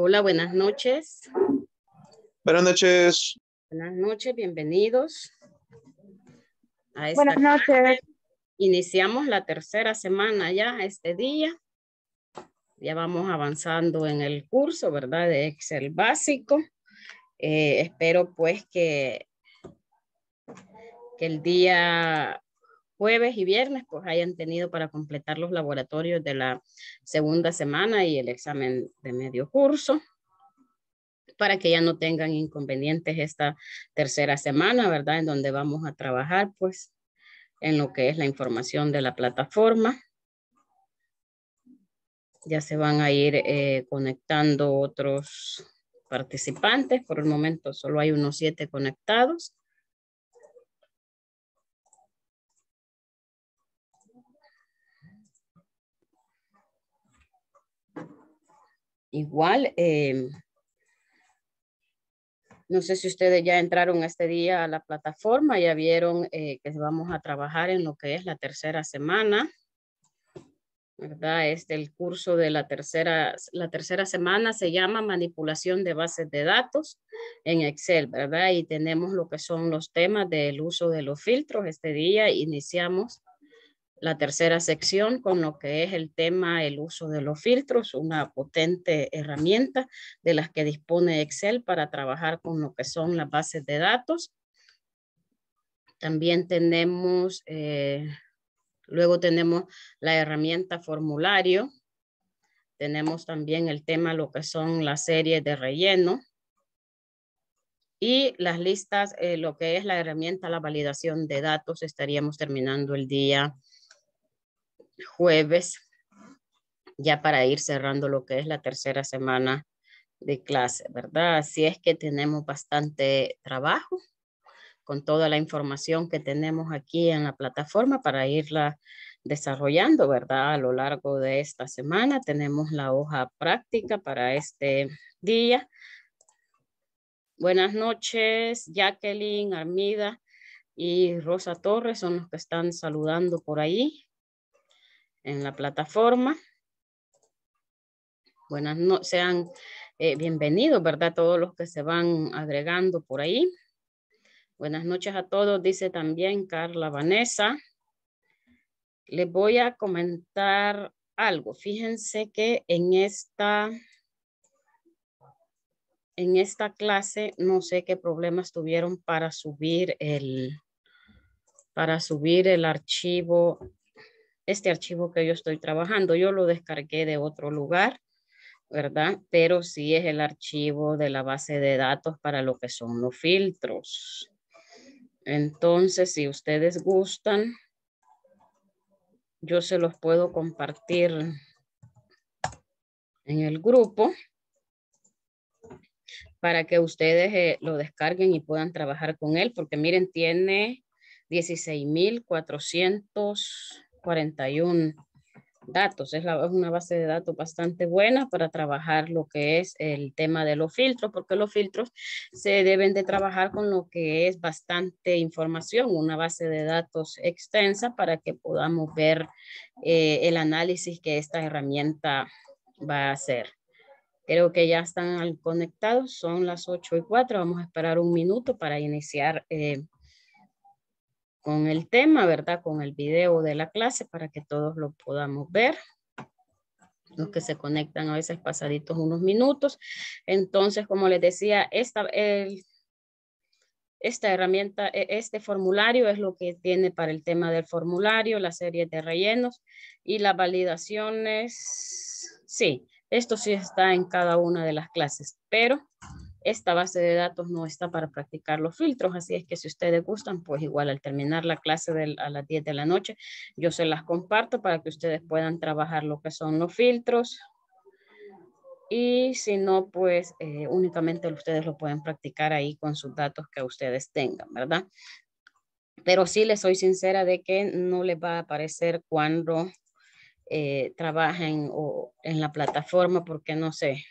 Hola, buenas noches. Buenas noches. Buenas noches, bienvenidos. buenas noches. Iniciamos la tercera semana ya este día. Ya vamos avanzando en el curso, ¿verdad? De Excel básico. Eh, espero pues que, que el día jueves y viernes pues hayan tenido para completar los laboratorios de la segunda semana y el examen de medio curso para que ya no tengan inconvenientes esta tercera semana, ¿verdad? En donde vamos a trabajar pues en lo que es la información de la plataforma. Ya se van a ir eh, conectando otros participantes. Por el momento solo hay unos siete conectados. igual, em, no sé si ustedes ya entraron este día a la plataforma, ya vieron eh, que vamos a trabajar en lo que es la tercera semana. ¿Verdad? Este el curso de la tercera, la tercera semana se llama manipulación de bases de datos en Excel, ¿verdad? Y tenemos lo que son los temas del uso de los filtros. Este día iniciamos la tercera sección con lo que es el tema el uso de los filtros, una potente herramienta de las que dispone Excel para trabajar con lo que son las bases de datos. También tenemos, eh, luego tenemos la herramienta formulario. Tenemos también el tema lo que son las series de relleno. Y las listas, eh, lo que es la herramienta, la validación de datos, estaríamos terminando el día jueves, ya para ir cerrando lo que es la tercera semana de clase, ¿verdad? Así es que tenemos bastante trabajo con toda la información que tenemos aquí en la plataforma para irla desarrollando, ¿verdad? A lo largo de esta semana tenemos la hoja práctica para este día. Buenas noches, Jacqueline, Armida y Rosa Torres son los que están saludando por ahí en la plataforma. Buenas noches, sean eh, bienvenidos, ¿verdad? Todos los que se van agregando por ahí. Buenas noches a todos, dice también Carla Vanessa. Les voy a comentar algo. Fíjense que en esta, en esta clase no sé qué problemas tuvieron para subir para subir el archivo este archivo que yo estoy trabajando. Yo lo descargué de otro lugar, ¿verdad? Pero sí es el archivo de la base de datos para lo que son los filtros. Entonces, si ustedes gustan, yo se los puedo compartir en el grupo para que ustedes eh, lo descarguen y puedan trabajar con él, porque miren, tiene 16,400 41 datos. Es, la, es, una base de datos bastante buena para trabajar lo que es el tema de los filtros, porque los filtros se deben de trabajar con lo que es bastante información, una base de datos extensa para que podamos ver eh, el análisis que esta herramienta va a hacer. Creo que ya están conectados, son las 8 y 4, vamos a esperar un minuto para iniciar eh, con el tema, ¿verdad? Con el video de la clase para que todos lo podamos ver. Los que se conectan a veces pasaditos unos minutos. Entonces, como les decía, esta, esta herramienta, e, este formulario es lo que tiene para el tema del formulario, la serie de rellenos y las validaciones. Sí, esto sí está en cada una de las clases, pero esta base de datos no está para practicar los filtros, así es que si ustedes gustan, pues igual al terminar la clase a las 10 de la noche, yo se las comparto para que ustedes puedan trabajar lo que son los filtros. Y si no, pues eh, únicamente ustedes lo pueden practicar ahí con sus datos que ustedes tengan, ¿verdad? Pero sí les soy sincera de que no les va a aparecer cuando eh, trabajen o en la plataforma porque no sé,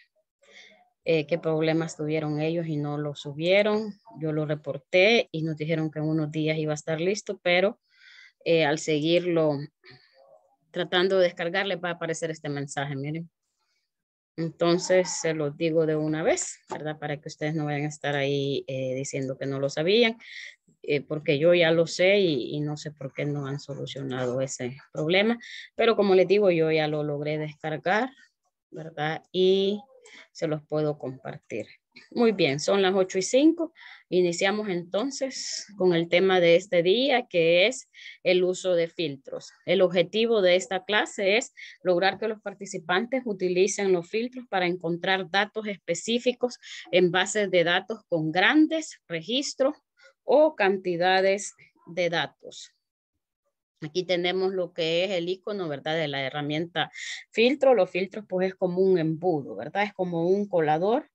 eh, qué problemas tuvieron ellos y no lo subieron. Yo lo reporté y nos dijeron que en unos días iba a estar listo, pero eh, al seguirlo tratando de descargar les va a aparecer este mensaje, miren. Entonces se los digo de una vez, ¿verdad? Para que ustedes no vayan a estar ahí eh, diciendo que no lo sabían, porque yo ya lo sé y, y no sé por qué no han solucionado ese problema. Pero como les digo, yo ya lo logré descargar, ¿verdad? Y se los puedo compartir. Muy bien, son las 8 y 5. Iniciamos entonces con el tema de este día, que es el uso de filtros. El objetivo de esta clase es lograr que los participantes utilicen los filtros para encontrar datos específicos en bases de datos con grandes registros o cantidades de datos. Aquí tenemos lo que es el icono, De la herramienta filtro. Los filtros, pues, es como un embudo, ¿verdad? Es como un colador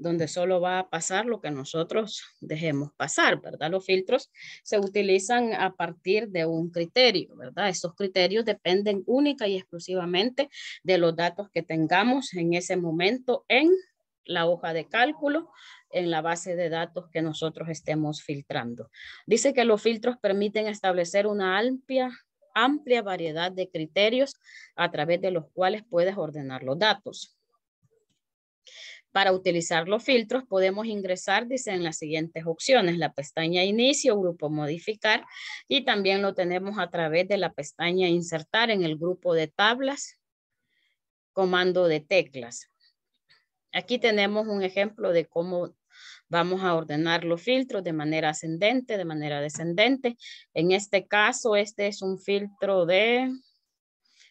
donde solo va a pasar lo que nosotros dejemos pasar, ¿verdad? Los filtros se utilizan a partir de un criterio, ¿verdad? Estos criterios dependen única y exclusivamente de los datos que tengamos en ese momento en la hoja de cálculo en la base de datos que nosotros estemos filtrando. Dice que los filtros permiten establecer una amplia, amplia variedad de criterios a través de los cuales puedes ordenar los datos. Para utilizar los filtros podemos ingresar, dice, en las siguientes opciones, la pestaña Inicio, Grupo Modificar, y también lo tenemos a través de la pestaña Insertar en el grupo de tablas, comando de teclas. Aquí tenemos un ejemplo de cómo Vamos a ordenar los filtros de manera ascendente, de manera descendente. En este caso, este es un filtro de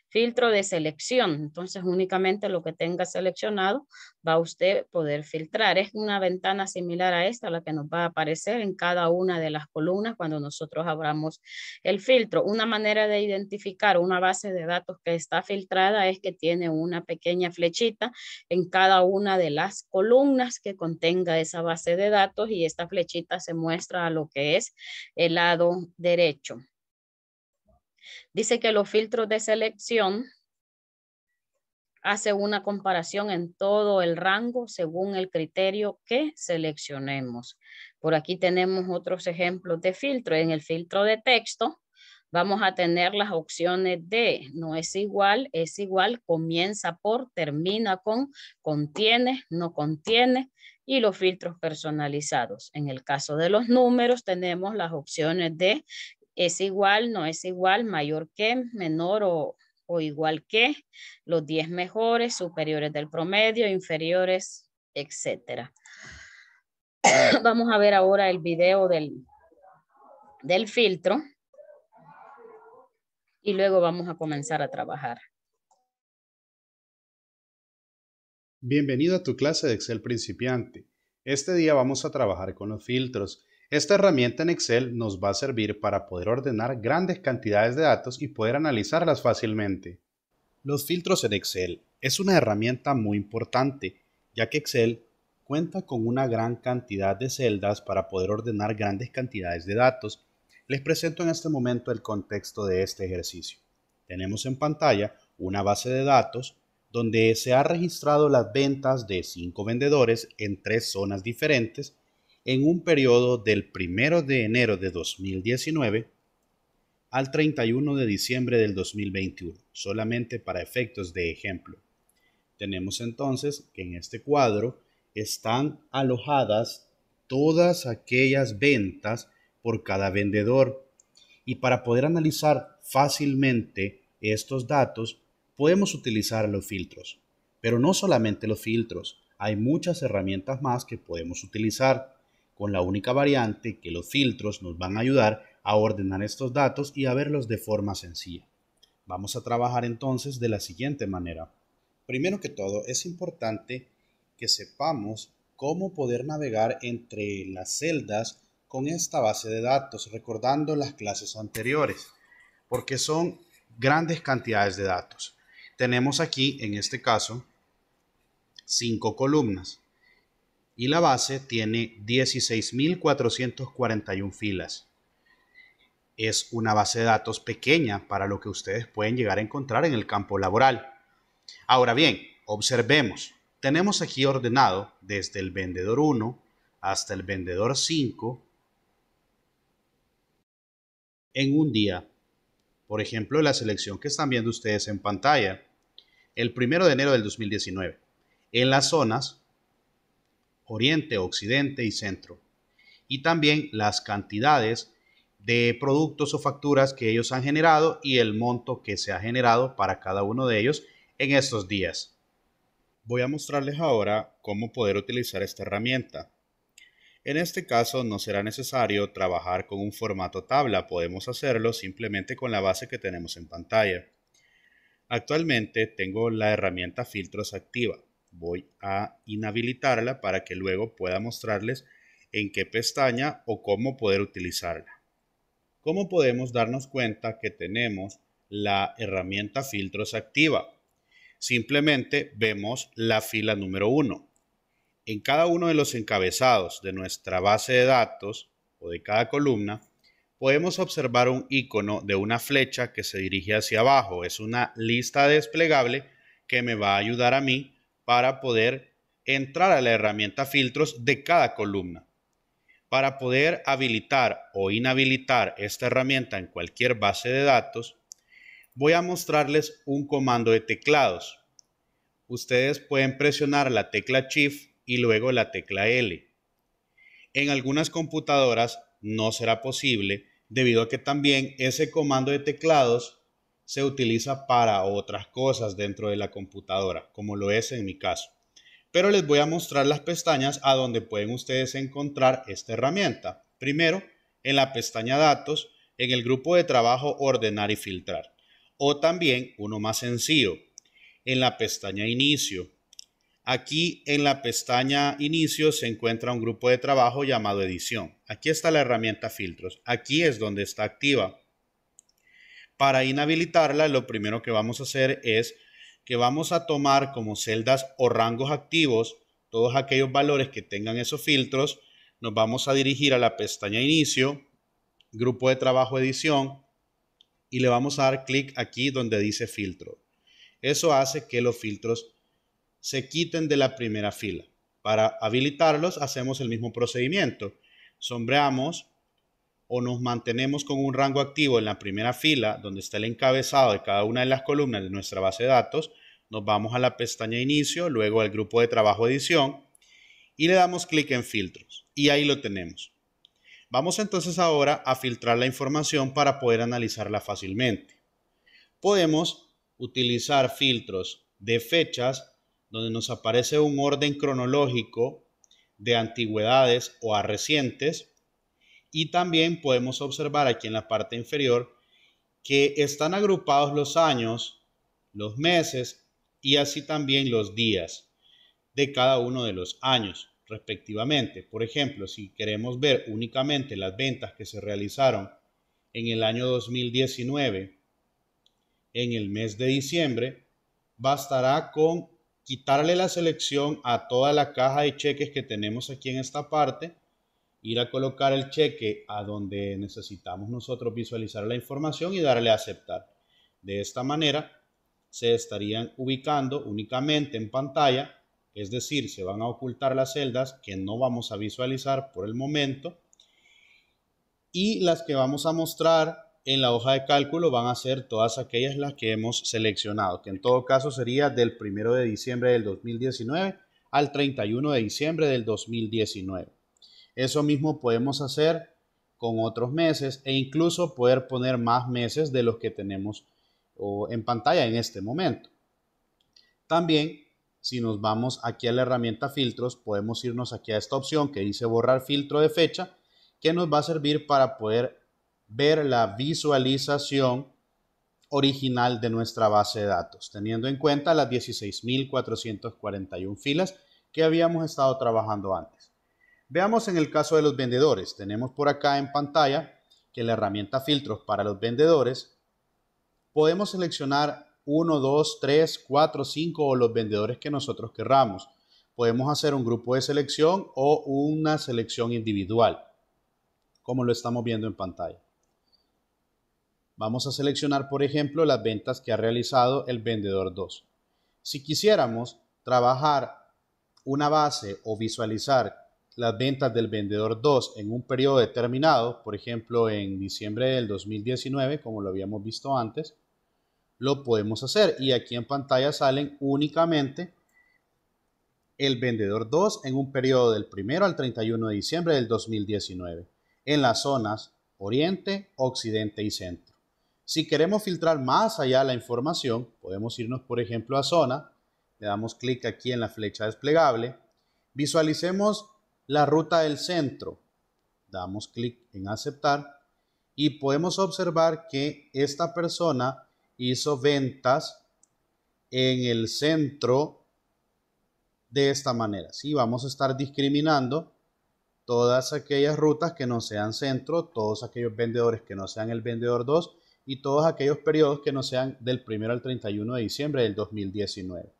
filtro de selección. Entonces, únicamente lo que tenga seleccionado va usted poder filtrar. Es una ventana similar a esta, la que nos va a aparecer en cada una de las columnas cuando nosotros abramos el filtro. Una manera de identificar una base de datos que está filtrada es que tiene una pequeña flechita en cada una de las columnas que contenga esa base de datos y esta flechita se muestra a lo que es el lado derecho. Dice que los filtros de selección hace una comparación en todo el rango según el criterio que seleccionemos. Por aquí tenemos otros ejemplos de filtro. En el filtro de texto vamos a tener las opciones de no es igual, es igual, comienza por, termina con, contiene, no contiene y los filtros personalizados. En el caso de los números tenemos las opciones de es igual, no es igual, mayor que, menor o, igual que, los 10 mejores, superiores del promedio, inferiores, etc. Vamos a ver ahora el video del, del filtro y luego vamos a comenzar a trabajar. Bienvenido a tu clase de Excel principiante. Este día vamos a trabajar con los filtros esta herramienta en Excel nos va a servir para poder ordenar grandes cantidades de datos y poder analizarlas fácilmente. Los filtros en Excel es una herramienta muy importante, ya que Excel cuenta con una gran cantidad de celdas para poder ordenar grandes cantidades de datos. Les presento en este momento el contexto de este ejercicio. Tenemos en pantalla una base de datos donde se ha registrado las ventas de cinco vendedores en tres zonas diferentes en un periodo del 1 de enero de 2019 al 31 de diciembre del 2021, solamente para efectos de ejemplo. Tenemos entonces que en este cuadro están alojadas todas aquellas ventas por cada vendedor. Y para poder analizar fácilmente estos datos, podemos utilizar los filtros. Pero no solamente los filtros, hay muchas herramientas más que podemos utilizar con la única variante que los filtros nos van a ayudar a ordenar estos datos y a verlos de forma sencilla. Vamos a trabajar entonces de la siguiente manera. Primero que todo, es importante que sepamos cómo poder navegar entre las celdas con esta base de datos, recordando las clases anteriores, porque son grandes cantidades de datos. Tenemos aquí, en este caso, cinco columnas y la base tiene 16.441 filas. Es una base de datos pequeña para lo que ustedes pueden llegar a encontrar en el campo laboral. Ahora bien, observemos. Tenemos aquí ordenado desde el vendedor 1 hasta el vendedor 5 en un día. Por ejemplo, la selección que están viendo ustedes en pantalla, el 1 de enero del 2019. En las zonas Oriente, Occidente y Centro. Y también las cantidades de productos o facturas que ellos han generado y el monto que se ha generado para cada uno de ellos en estos días. Voy a mostrarles ahora cómo poder utilizar esta herramienta. En este caso no será necesario trabajar con un formato tabla, podemos hacerlo simplemente con la base que tenemos en pantalla. Actualmente tengo la herramienta filtros activa voy a inhabilitarla para que luego pueda mostrarles en qué pestaña o cómo poder utilizarla. ¿Cómo podemos darnos cuenta que tenemos la herramienta filtros activa? Simplemente vemos la fila número 1. En cada uno de los encabezados de nuestra base de datos o de cada columna, podemos observar un icono de una flecha que se dirige hacia abajo. Es una lista desplegable que me va a ayudar a mí para poder entrar a la herramienta filtros de cada columna. Para poder habilitar o inhabilitar esta herramienta en cualquier base de datos, voy a mostrarles un comando de teclados. Ustedes pueden presionar la tecla Shift y luego la tecla L. En algunas computadoras no será posible debido a que también ese comando de teclados se utiliza para otras cosas dentro de la computadora, como lo es en mi caso. Pero les voy a mostrar las pestañas a donde pueden ustedes encontrar esta herramienta. Primero, en la pestaña Datos, en el grupo de trabajo Ordenar y Filtrar. O también, uno más sencillo, en la pestaña Inicio. Aquí en la pestaña Inicio se encuentra un grupo de trabajo llamado Edición. Aquí está la herramienta Filtros. Aquí es donde está activa. Para inhabilitarla, lo primero que vamos a hacer es que vamos a tomar como celdas o rangos activos todos aquellos valores que tengan esos filtros. Nos vamos a dirigir a la pestaña Inicio, Grupo de Trabajo Edición, y le vamos a dar clic aquí donde dice Filtro. Eso hace que los filtros se quiten de la primera fila. Para habilitarlos hacemos el mismo procedimiento. Sombreamos o nos mantenemos con un rango activo en la primera fila, donde está el encabezado de cada una de las columnas de nuestra base de datos, nos vamos a la pestaña Inicio, luego al grupo de trabajo Edición y le damos clic en Filtros. Y ahí lo tenemos. Vamos entonces ahora a filtrar la información para poder analizarla fácilmente. Podemos utilizar filtros de fechas, donde nos aparece un orden cronológico de antigüedades o a recientes, y también podemos observar aquí en la parte inferior que están agrupados los años, los meses y así también los días de cada uno de los años respectivamente. Por ejemplo, si queremos ver únicamente las ventas que se realizaron en el año 2019, en el mes de diciembre, bastará con quitarle la selección a toda la caja de cheques que tenemos aquí en esta parte ir a colocar el cheque a donde necesitamos nosotros visualizar la información y darle a aceptar. De esta manera se estarían ubicando únicamente en pantalla, es decir, se van a ocultar las celdas que no vamos a visualizar por el momento y las que vamos a mostrar en la hoja de cálculo van a ser todas aquellas las que hemos seleccionado, que en todo caso sería del 1 de diciembre del 2019 al 31 de diciembre del 2019. Eso mismo podemos hacer con otros meses e incluso poder poner más meses de los que tenemos en pantalla en este momento. También, si nos vamos aquí a la herramienta filtros, podemos irnos aquí a esta opción que dice borrar filtro de fecha, que nos va a servir para poder ver la visualización original de nuestra base de datos, teniendo en cuenta las 16.441 filas que habíamos estado trabajando antes. Veamos en el caso de los vendedores. Tenemos por acá en pantalla que la herramienta filtros para los vendedores podemos seleccionar 1, 2, 3, 4, 5 o los vendedores que nosotros querramos. Podemos hacer un grupo de selección o una selección individual, como lo estamos viendo en pantalla. Vamos a seleccionar, por ejemplo, las ventas que ha realizado el vendedor 2. Si quisiéramos trabajar una base o visualizar las ventas del vendedor 2 en un periodo determinado, por ejemplo en diciembre del 2019, como lo habíamos visto antes, lo podemos hacer. Y aquí en pantalla salen únicamente el vendedor 2 en un periodo del 1 al 31 de diciembre del 2019, en las zonas oriente, occidente y centro. Si queremos filtrar más allá la información, podemos irnos por ejemplo a zona, le damos clic aquí en la flecha desplegable, visualicemos la ruta del centro. Damos clic en aceptar y podemos observar que esta persona hizo ventas en el centro de esta manera. Si vamos a estar discriminando todas aquellas rutas que no sean centro, todos aquellos vendedores que no sean el vendedor 2 y todos aquellos periodos que no sean del 1 al 31 de diciembre del 2019.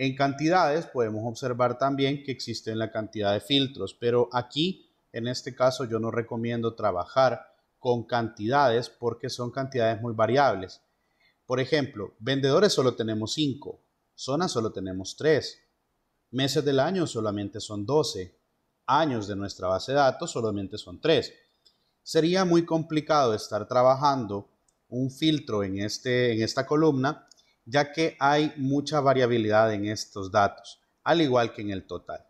En cantidades podemos observar también que existen la cantidad de filtros, pero aquí en este caso yo no recomiendo trabajar con cantidades porque son cantidades muy variables. Por ejemplo, vendedores solo tenemos 5, zonas solo tenemos 3, meses del año solamente son 12, años de nuestra base de datos solamente son 3. Sería muy complicado estar trabajando un filtro en, este, en esta columna ya que hay mucha variabilidad en estos datos, al igual que en el total.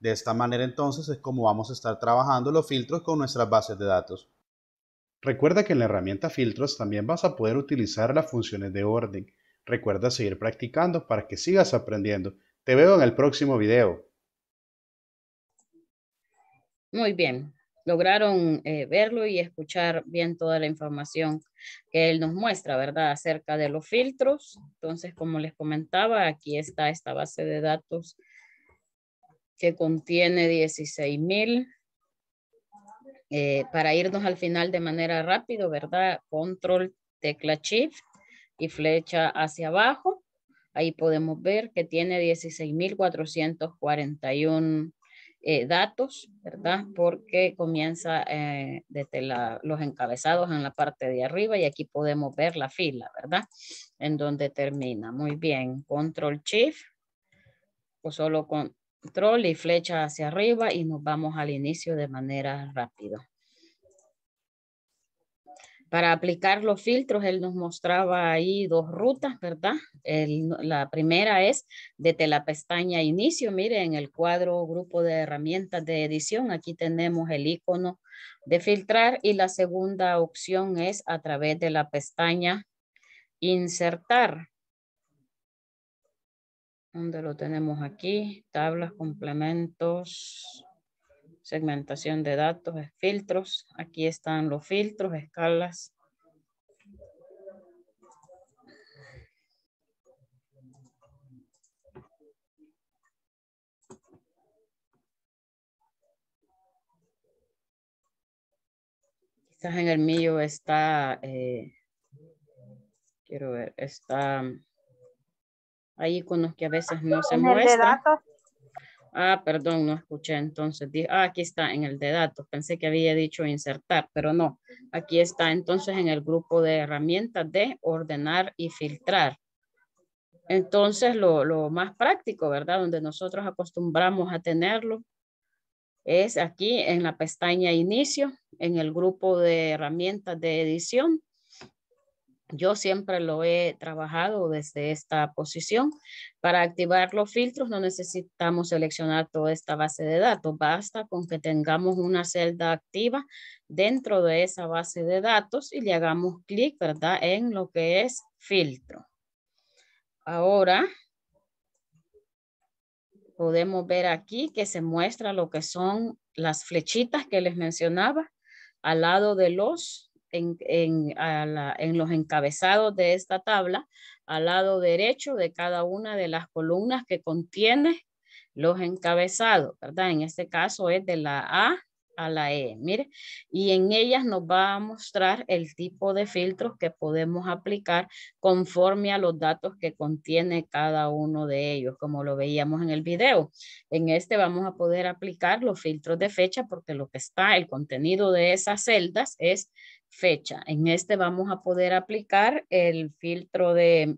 De esta manera entonces es como vamos a estar trabajando los filtros con nuestras bases de datos. Recuerda que en la herramienta filtros también vas a poder utilizar las funciones de orden. Recuerda seguir practicando para que sigas aprendiendo. Te veo en el próximo video. Muy bien, lograron eh, verlo y escuchar bien toda la información que él nos muestra, ¿verdad? Acerca de los filtros. Entonces, como les comentaba, aquí está esta base de datos que contiene 16.000. Eh, para irnos al final de manera rápido, ¿verdad? Control, tecla Shift y flecha hacia abajo. Ahí podemos ver que tiene 16.441 eh, datos, ¿verdad? Porque comienza eh, desde los encabezados en la parte de arriba y aquí podemos ver la fila, ¿verdad? En donde termina. Muy bien, control shift o pues solo control y flecha hacia arriba y nos vamos al inicio de manera rápida. Para aplicar los filtros, él nos mostraba ahí dos rutas, ¿verdad? la primera es desde la pestaña inicio, Miren, en el cuadro grupo de herramientas de edición, aquí tenemos el icono de filtrar y la segunda opción es a través de la pestaña insertar. Donde lo tenemos aquí, tablas, complementos, segmentación de datos, filtros. Aquí están los filtros, escalas. Quizás en el mío está, eh, quiero ver, está, ahí con los que a veces no se muestran. Ah, perdón, no escuché entonces. Ah, aquí está en el de datos. Pensé que había dicho insertar, pero no. Aquí está entonces en el grupo de herramientas de ordenar y filtrar. Entonces, lo, lo más práctico, ¿verdad? Donde nosotros acostumbramos a tenerlo es aquí en la pestaña inicio, en el grupo de herramientas de edición. Yo siempre lo he trabajado desde esta posición. Para activar los filtros no necesitamos seleccionar toda esta base de datos. Basta con que tengamos una celda activa dentro de esa base de datos y le hagamos clic, ¿verdad? En lo que es filtro. Ahora podemos ver aquí que se muestra lo que son las flechitas que les mencionaba al lado de los en, los encabezados de esta tabla, al lado derecho de cada una de las columnas que contiene los encabezados, ¿verdad? En este caso es de la A a la E, mire, y en ellas nos va a mostrar el tipo de filtros que podemos aplicar conforme a los datos que contiene cada uno de ellos, como lo veíamos en el video. En este vamos a poder aplicar los filtros de fecha porque lo que está, el contenido de esas celdas es fecha. En este vamos a poder aplicar el filtro de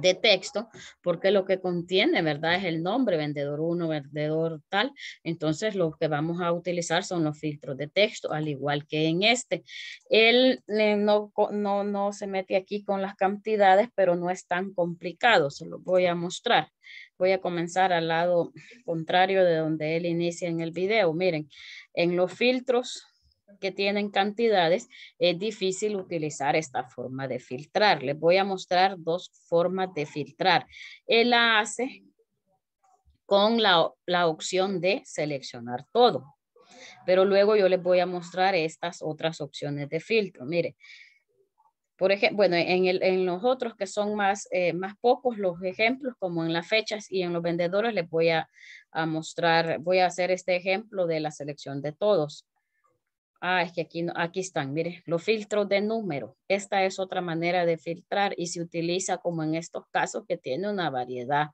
de texto, porque lo que contiene, ¿verdad? Es el nombre, vendedor 1, vendedor tal. Entonces, lo que vamos a utilizar son los filtros de texto, al igual que en este. Él eh, no, no, no se mete aquí con las cantidades, pero no es tan complicado, se lo voy a mostrar. Voy a comenzar al lado contrario de donde él inicia en el video. Miren, en los filtros que tienen cantidades, es difícil utilizar esta forma de filtrar. Les voy a mostrar dos formas de filtrar. Él la hace con la, opción de seleccionar todo. Pero luego yo les voy a mostrar estas otras opciones de filtro. Mire, por ejemplo, bueno, en, los otros que son eh, más, pocos los ejemplos, como en las fechas y en los vendedores, les voy a, mostrar, voy a hacer este ejemplo de la selección de todos. Ah, es que aquí, aquí están, mire, los filtros de número. Esta es otra manera de filtrar y se utiliza como en estos casos que tiene una variedad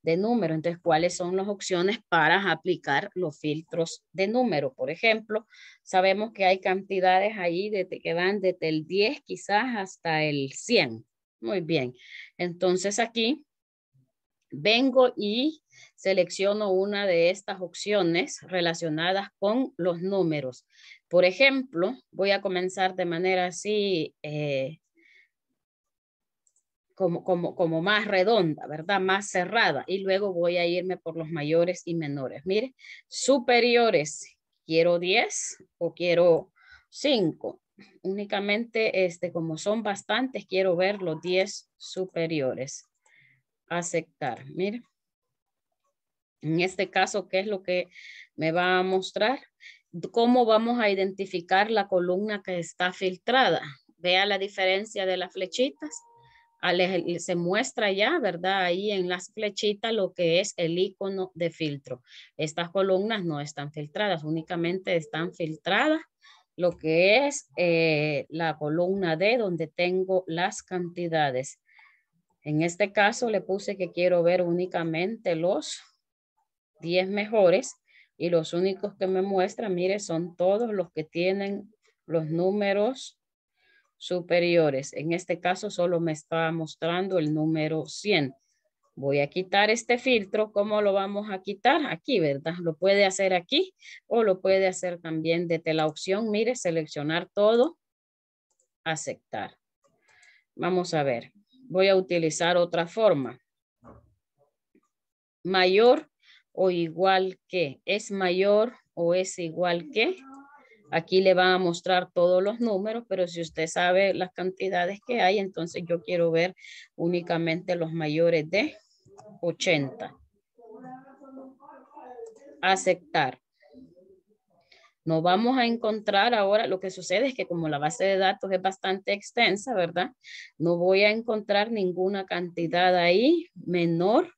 de número. Entonces, ¿cuáles son las opciones para aplicar los filtros de número? Por ejemplo, sabemos que hay cantidades ahí de, que van desde el 10 quizás hasta el 100. Muy bien. Entonces, aquí vengo y selecciono una de estas opciones relacionadas con los números. Por ejemplo, voy a comenzar de manera así, eh, como, más redonda, ¿verdad? Más cerrada. Y luego voy a irme por los mayores y menores. Mire, superiores, quiero 10 o quiero 5. Únicamente, este, como son bastantes, quiero ver los 10 superiores. Aceptar, mire. En este caso, ¿qué es lo que me va a mostrar? cómo vamos a identificar la columna que está filtrada. Vea la diferencia de las flechitas. Ah, se muestra ya, ¿verdad? Ahí en las flechitas lo que es el icono de filtro. Estas columnas no están filtradas, únicamente están filtradas lo que es eh, la columna D donde tengo las cantidades. En este caso le puse que quiero ver únicamente los 10 mejores y los únicos que me muestra, mire, son todos los que tienen los números superiores. En este caso solo me está mostrando el número 100. Voy a quitar este filtro. ¿Cómo lo vamos a quitar? Aquí, ¿verdad? Lo puede hacer aquí o lo puede hacer también desde la opción, mire, seleccionar todo, aceptar. Vamos a ver. Voy a utilizar otra forma. Mayor o igual que, es mayor o es igual que. Aquí le van a mostrar todos los números, pero si usted sabe las cantidades que hay, entonces yo quiero ver únicamente los mayores de 80. Aceptar. Nos vamos a encontrar ahora, lo que sucede es que como la base de datos es bastante extensa, ¿verdad? No voy a encontrar ninguna cantidad ahí menor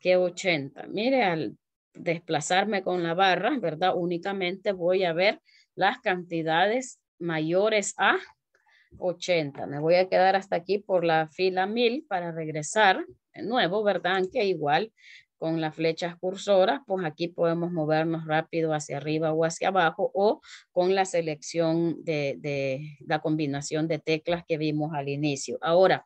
que 80. Mire, al desplazarme con la barra, ¿verdad? Únicamente voy a ver las cantidades mayores a 80. Me voy a quedar hasta aquí por la fila 1000 para regresar de nuevo, ¿verdad? Que igual con las flechas cursoras, pues aquí podemos movernos rápido hacia arriba o hacia abajo o con la selección de, de la combinación de teclas que vimos al inicio. Ahora,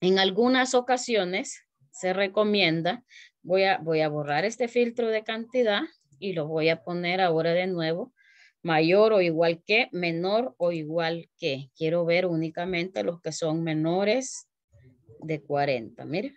en algunas ocasiones se recomienda. Voy a, voy a borrar este filtro de cantidad y lo voy a poner ahora de nuevo mayor o igual que, menor o igual que. Quiero ver únicamente los que son menores de 40. miren.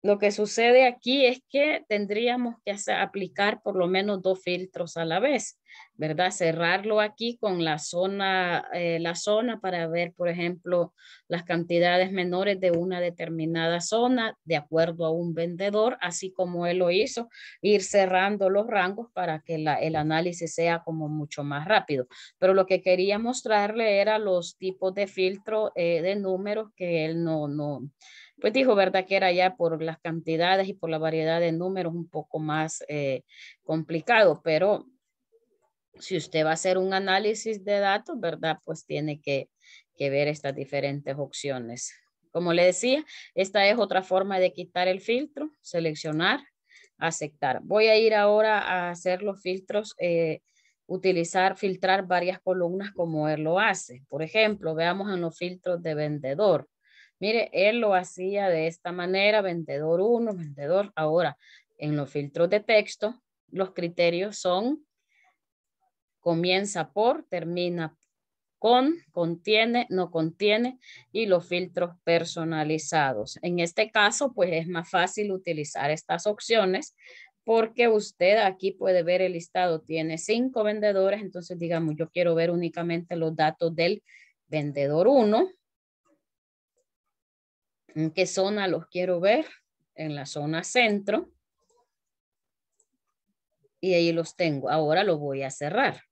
Lo que sucede aquí es que tendríamos que aplicar por lo menos dos filtros a la vez, ¿verdad? Cerrarlo aquí con la zona, eh, la zona para ver, por ejemplo, las cantidades menores de una determinada zona de acuerdo a un vendedor, así como él lo hizo, ir cerrando los rangos para que el análisis sea como mucho más rápido. Pero lo que quería mostrarle era los tipos de filtro eh, de números que él no, no pues dijo, ¿verdad? Que era ya por las cantidades y por la variedad de números un poco más eh, complicado, pero si usted va a hacer un análisis de datos, ¿verdad? Pues tiene que, ver estas diferentes opciones. Como le decía, esta es otra forma de quitar el filtro, seleccionar, aceptar. Voy a ir ahora a hacer los filtros, eh, utilizar, filtrar varias columnas como él lo hace. Por ejemplo, veamos en los filtros de vendedor. Mire, él lo hacía de esta manera, vendedor 1, vendedor. Ahora, en los filtros de texto, los criterios son comienza por, termina con, contiene, no contiene y los filtros personalizados. En este caso, pues es más fácil utilizar estas opciones porque usted aquí puede ver el listado, tiene cinco vendedores, entonces digamos, yo quiero ver únicamente los datos del vendedor 1 ¿En qué zona los quiero ver? En la zona centro. Y ahí los tengo. Ahora lo voy a cerrar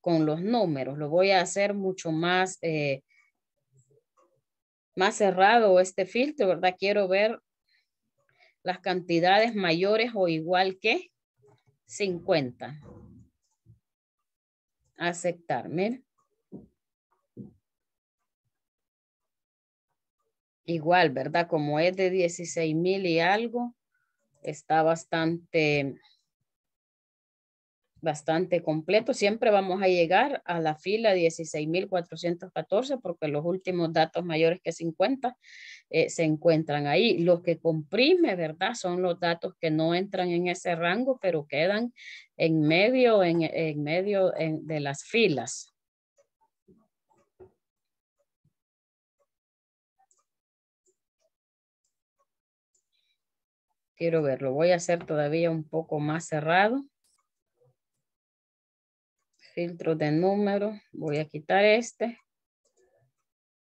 con los números. Lo voy a hacer mucho más, eh, más cerrado este filtro, ¿verdad? Quiero ver las cantidades mayores o igual que 50. Aceptar, igual, ¿verdad? Como es de 16.000 y algo, está bastante, bastante completo. Siempre vamos a llegar a la fila 16.414 porque los últimos datos mayores que 50 eh, se encuentran ahí. Los que comprime, ¿verdad? Son los datos que no entran en ese rango, pero quedan en medio, en, medio de las filas. Quiero verlo. voy a hacer todavía un poco más cerrado. Filtro de número, voy a quitar este.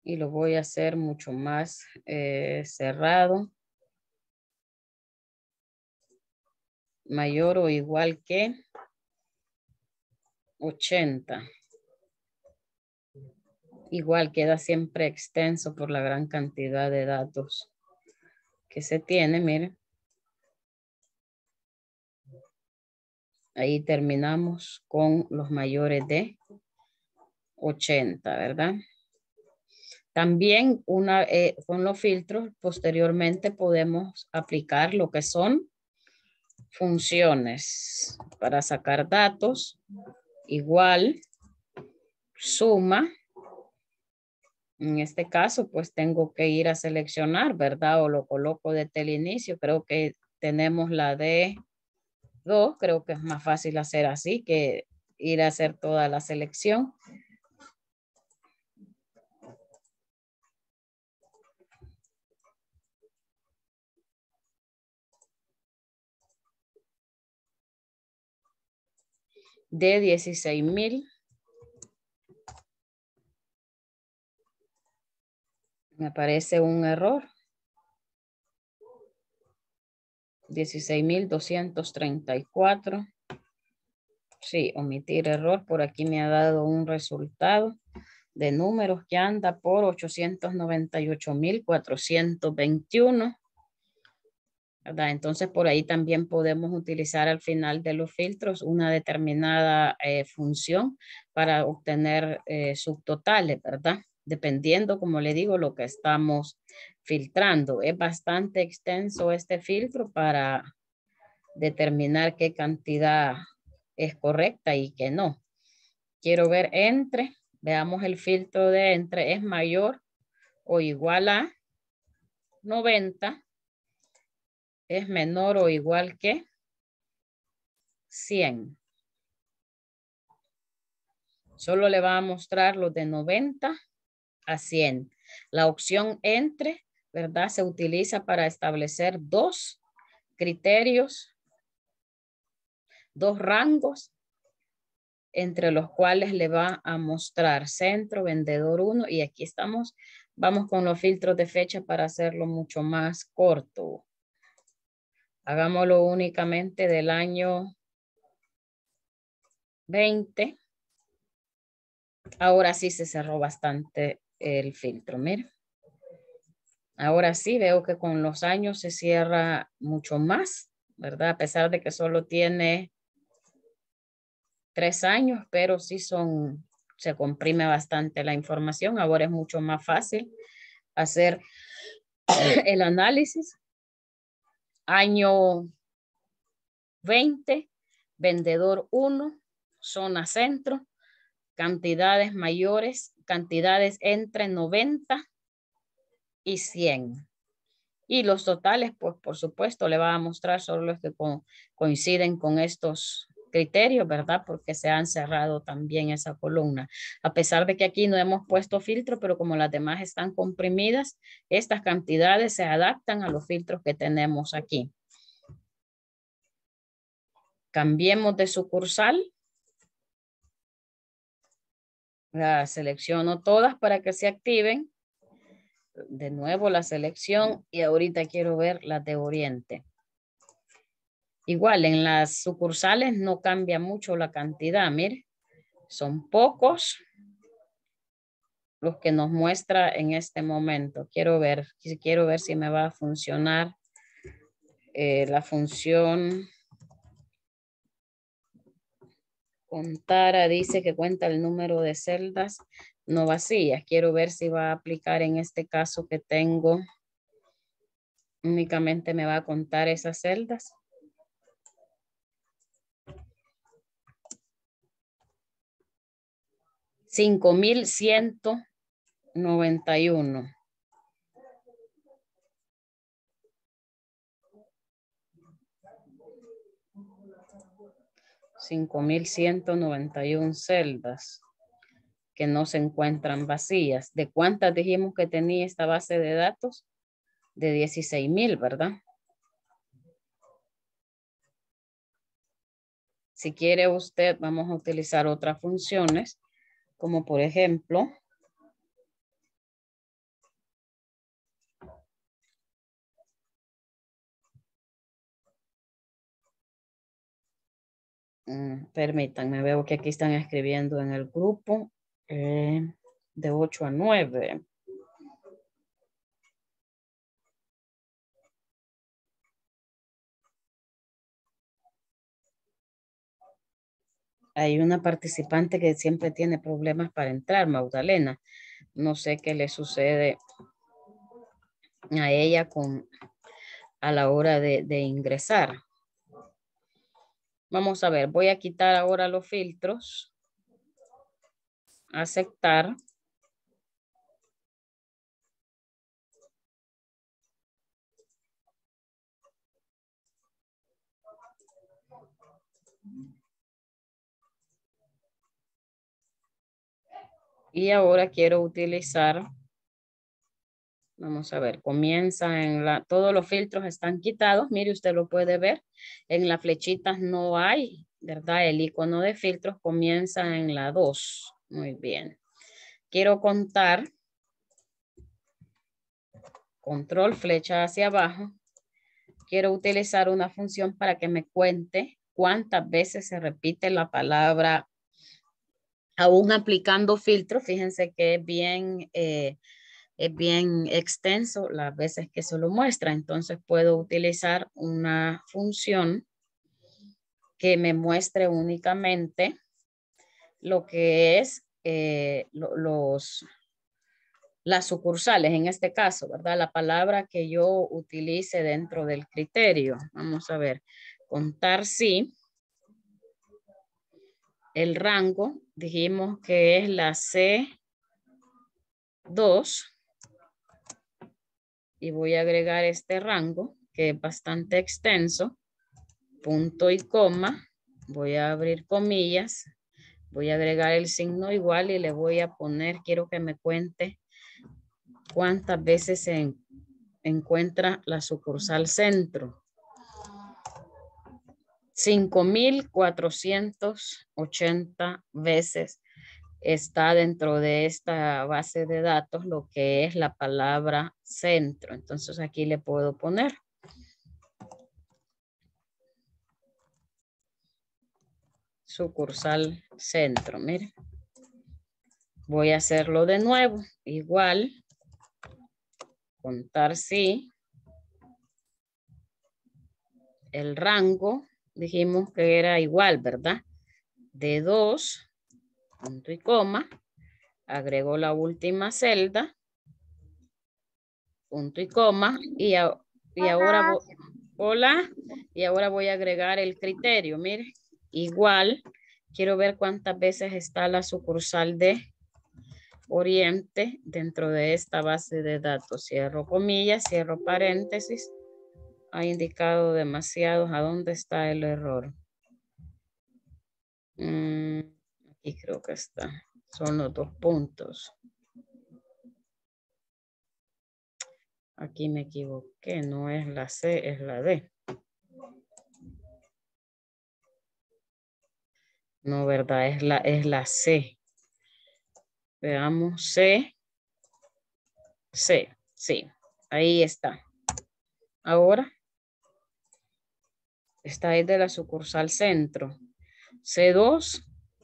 Y lo voy a hacer mucho más eh, cerrado. Mayor o igual que 80 igual queda siempre extenso por la gran cantidad de datos que se tiene, miren. Ahí terminamos con los mayores de 80, ¿verdad? También una, eh, con los filtros, posteriormente podemos aplicar lo que son funciones para sacar datos, igual, suma. En este caso, pues tengo que ir a seleccionar, ¿verdad? O lo coloco desde el inicio. Creo que tenemos la de creo que es más fácil hacer así que ir a hacer toda la selección. de 16.000 Me parece un error. 16,234. Sí, omitir error. Por aquí me ha dado un resultado de números que anda por 898,421. ¿verdad? Entonces, por ahí también podemos utilizar al final de los filtros una determinada eh, función para obtener eh, subtotales, ¿verdad? dependiendo, como le digo, lo que estamos filtrando. Es bastante extenso este filtro para determinar qué cantidad es correcta y qué no. Quiero ver entre, veamos el filtro de entre, es mayor o igual a 90, es menor o igual que 100. Solo le va a mostrar los de 90 a 100. La opción entre, ¿verdad? Se utiliza para establecer dos criterios, dos rangos entre los cuales le va a mostrar centro, vendedor 1 y aquí estamos, vamos con los filtros de fecha para hacerlo mucho más corto. Hagámoslo únicamente del año 20. Ahora sí se cerró bastante el filtro, mira. Ahora sí veo que con los años se cierra mucho más, ¿verdad? A pesar de que solo tiene tres años, pero sí son, se comprime bastante la información. Ahora es mucho más fácil hacer el análisis. Año 20, vendedor 1, zona centro, cantidades mayores, cantidades entre 90 y 100. Y los totales, pues por supuesto, le va a mostrar solo los que coinciden con estos criterios, ¿verdad? Porque se han cerrado también esa columna. A pesar de que aquí no hemos puesto filtro, pero como las demás están comprimidas, estas cantidades se adaptan a los filtros que tenemos aquí. Cambiemos de sucursal la selecciono todas para que se activen. De nuevo la selección y ahorita quiero ver la de Oriente. Igual en las sucursales no cambia mucho la cantidad, mire. Son pocos los que nos muestra en este momento. Quiero ver, quiero ver si me va a funcionar eh, la función Contara dice que cuenta el número de celdas no vacías. Quiero ver si va a aplicar en este caso que tengo. Únicamente me va a contar esas celdas. Cinco mil ciento noventa y uno. 5.191 celdas que no se encuentran vacías. ¿De cuántas dijimos que tenía esta base de datos? De 16.000, ¿verdad? Si quiere usted, vamos a utilizar otras funciones, como por ejemplo, Mm. permítanme, veo que aquí están escribiendo en el grupo eh, de 8 a 9. Hay una participante que siempre tiene problemas para entrar, Magdalena. No sé qué le sucede a ella con, a la hora de ingresar. Vamos a ver, voy a quitar ahora los filtros. Aceptar. Y ahora quiero utilizar Vamos a ver, comienza en la, todos los filtros están quitados, mire usted lo puede ver, en las flechitas no hay, ¿verdad? El icono de filtros comienza en la 2, muy bien. Quiero contar, control flecha hacia abajo, quiero utilizar una función para que me cuente cuántas veces se repite la palabra, aún aplicando filtros, fíjense que es bien... Eh, es bien extenso las veces que se lo muestra. Entonces puedo utilizar una función que me muestre únicamente lo que es eh, los, las sucursales, en este caso, ¿verdad? La palabra que yo utilice dentro del criterio. Vamos a ver, contar sí. El rango, dijimos que es la C2 y voy a agregar este rango que es bastante extenso, punto y coma, voy a abrir comillas, voy a agregar el signo igual y le voy a poner, quiero que me cuente cuántas veces se encuentra la sucursal centro. 5,480 veces está dentro de esta base de datos lo que es la palabra centro. Entonces aquí le puedo poner. Sucursal centro, mire. Voy a hacerlo de nuevo. Igual, contar si El rango, dijimos que era igual, ¿verdad? De 2 punto y coma, agrego la última celda, punto y coma, y, y ahora voy, hola, y ahora voy a agregar el criterio, mire, igual, quiero ver cuántas veces está la sucursal de Oriente dentro de esta base de datos, cierro comillas, cierro paréntesis, ha indicado demasiado. a dónde está el error. Mm, y creo que está. Son los dos puntos. Aquí me equivoqué, no es la C, es la D. No, ¿verdad? Es la, es la C. Veamos, C. C, sí. Ahí está. Ahora, está ahí de la sucursal centro. C2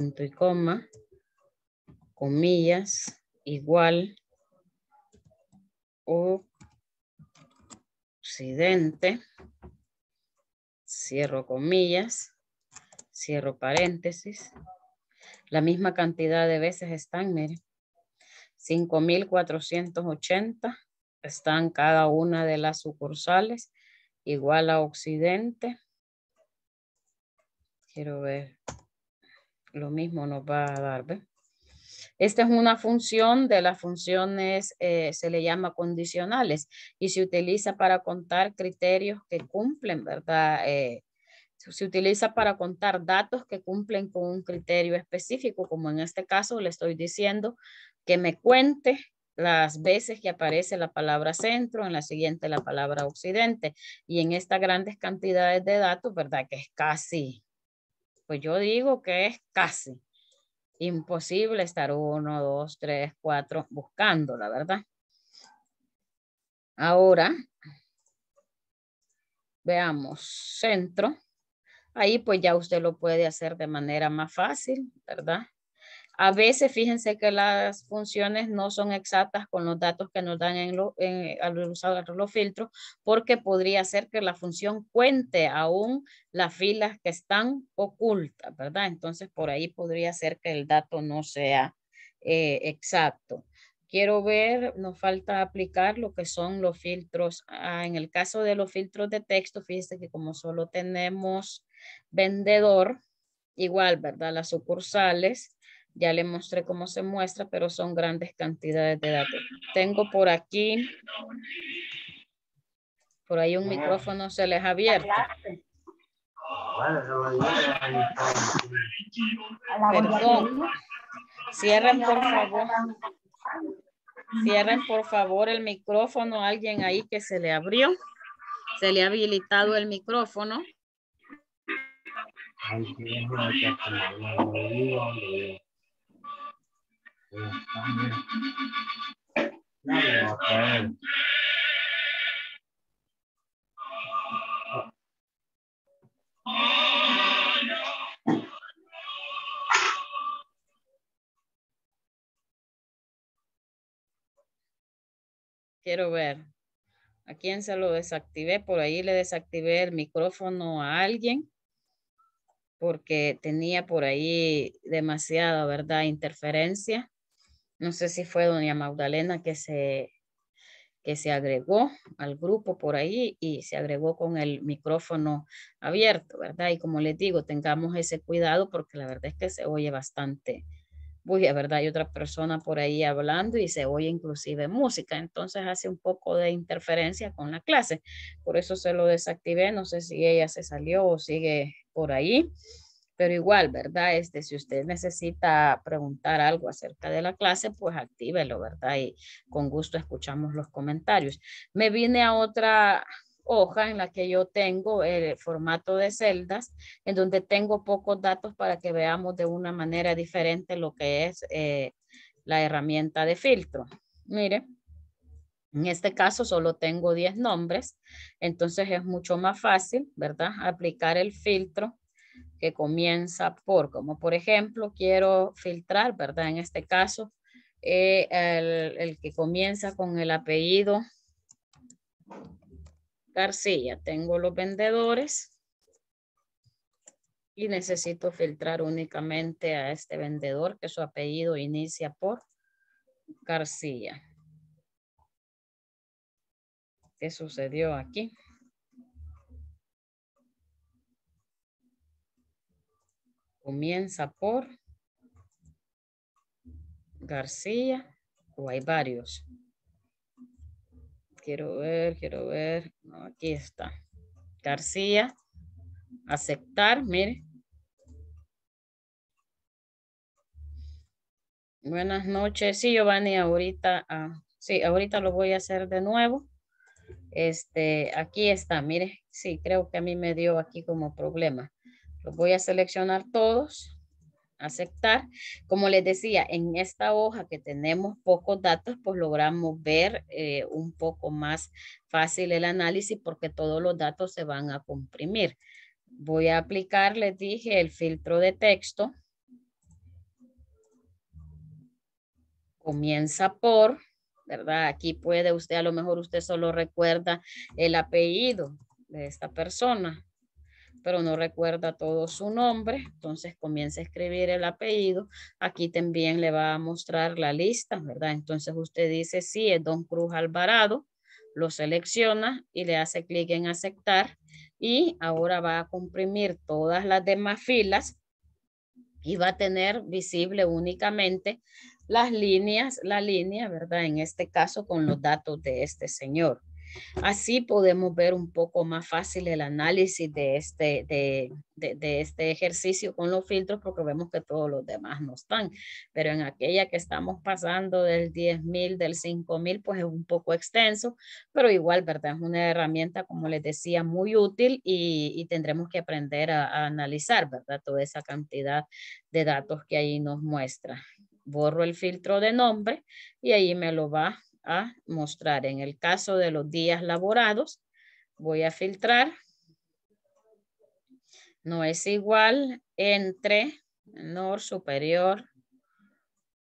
punto y coma, comillas, igual, occidente, cierro comillas, cierro paréntesis. La misma cantidad de veces están, miren, 5,480 están cada una de las sucursales, igual a occidente. Quiero ver lo mismo nos va a dar, ¿ves? Esta es una función de las funciones, eh, se le llama condicionales y se utiliza para contar criterios que cumplen, ¿verdad? Eh, se utiliza para contar datos que cumplen con un criterio específico, como en este caso le estoy diciendo que me cuente las veces que aparece la palabra centro, en la siguiente la palabra occidente, y en estas grandes cantidades de datos, ¿verdad? Que es casi pues yo digo que es casi imposible estar uno, dos, tres, cuatro buscando, la verdad. Ahora, veamos centro. Ahí pues ya usted lo puede hacer de manera más fácil, ¿verdad? A veces, fíjense que las funciones no son exactas con los datos que nos dan en lo, eh, al usar los filtros, porque podría ser que la función cuente aún las filas que están ocultas, ¿verdad? Entonces, por ahí podría ser que el dato no sea eh, exacto. Quiero ver, nos falta aplicar lo que son los filtros. Ah, en el caso de los filtros de texto, fíjense que como solo tenemos vendedor, igual, ¿verdad? Las sucursales, ya le mostré cómo se muestra, pero son grandes cantidades de datos. Tengo por aquí, por ahí un micrófono se les ha abierto. Perdón. Cierren, por favor. Cierren, por favor, el micrófono. Alguien ahí que se le abrió. Se le ha habilitado el micrófono. Quiero ver. ¿A quién se lo desactivé? Por ahí le desactivé el micrófono a alguien porque tenía por ahí demasiada, ¿verdad? Interferencia. No sé si fue doña Magdalena que se, que se agregó al grupo por ahí y se agregó con el micrófono abierto, ¿verdad? Y como les digo, tengamos ese cuidado porque la verdad es que se oye bastante bulla, ¿verdad? Hay otra persona por ahí hablando y se oye inclusive música, entonces hace un poco de interferencia con la clase. Por eso se lo desactivé, no sé si ella se salió o sigue por ahí. Pero igual, ¿verdad? Este, si usted necesita preguntar algo acerca de la clase, pues actívelo, ¿verdad? Y con gusto escuchamos los comentarios. Me vine a otra hoja en la que yo tengo el formato de celdas, en donde tengo pocos datos para que veamos de una manera diferente lo que es eh, la herramienta de filtro. Mire, en este caso solo tengo 10 nombres, entonces es mucho más fácil, ¿verdad? Aplicar el filtro que comienza por, como por ejemplo, quiero filtrar, ¿verdad? En este caso, eh, el, el, que comienza con el apellido García. Tengo los vendedores y necesito filtrar únicamente a este vendedor que su apellido inicia por García. ¿Qué sucedió aquí? comienza por García o hay varios. Quiero ver, quiero ver. aquí está. García. Aceptar, mire. Buenas noches. Sí, Giovanni, ahorita, ah, sí, ahorita lo voy a hacer de nuevo. Este, aquí está, mire. Sí, creo que a mí me dio aquí como problema. Los voy a seleccionar todos, aceptar. Como les decía, en esta hoja que tenemos pocos datos, pues logramos ver eh, un poco más fácil el análisis porque todos los datos se van a comprimir. Voy a aplicar, les dije, el filtro de texto. Comienza por, ¿verdad? Aquí puede usted, a lo mejor usted solo recuerda el apellido de esta persona, pero no recuerda todo su nombre, entonces comienza a escribir el apellido. Aquí también le va a mostrar la lista, ¿verdad? Entonces usted dice, sí, es Don Cruz Alvarado, lo selecciona y le hace clic en aceptar y ahora va a comprimir todas las demás filas y va a tener visible únicamente las líneas, la línea, ¿verdad? En este caso con los datos de este señor. Así podemos ver un poco más fácil el análisis de este, de, este ejercicio con los filtros porque vemos que todos los demás no están. Pero en aquella que estamos pasando del 10.000, del 5.000, pues es un poco extenso, pero igual, ¿verdad? Es una herramienta, como les decía, muy útil y, tendremos que aprender a, analizar, ¿verdad? Toda esa cantidad de datos que ahí nos muestra borro el filtro de nombre y ahí me lo va a mostrar. En el caso de los días laborados, voy a filtrar. No es igual entre menor, superior.